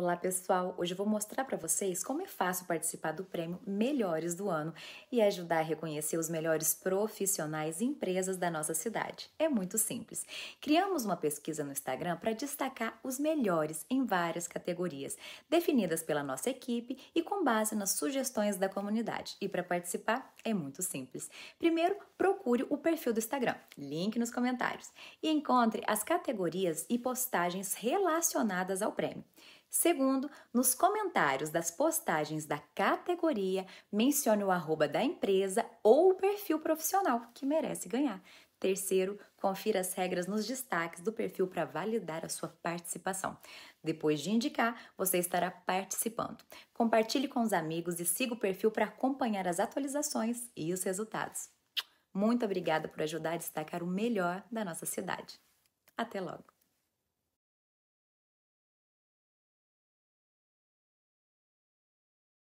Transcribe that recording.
Olá pessoal, hoje eu vou mostrar para vocês como é fácil participar do prêmio Melhores do Ano e ajudar a reconhecer os melhores profissionais e empresas da nossa cidade. É muito simples. Criamos uma pesquisa no Instagram para destacar os melhores em várias categorias, definidas pela nossa equipe e com base nas sugestões da comunidade. E para participar é muito simples. Primeiro, procure o perfil do Instagram, link nos comentários, e encontre as categorias e postagens relacionadas ao prêmio. Segundo, nos comentários das postagens da categoria, mencione o arroba da empresa ou o perfil profissional que merece ganhar. Terceiro, confira as regras nos destaques do perfil para validar a sua participação. Depois de indicar, você estará participando. Compartilhe com os amigos e siga o perfil para acompanhar as atualizações e os resultados. Muito obrigada por ajudar a destacar o melhor da nossa cidade. Até logo!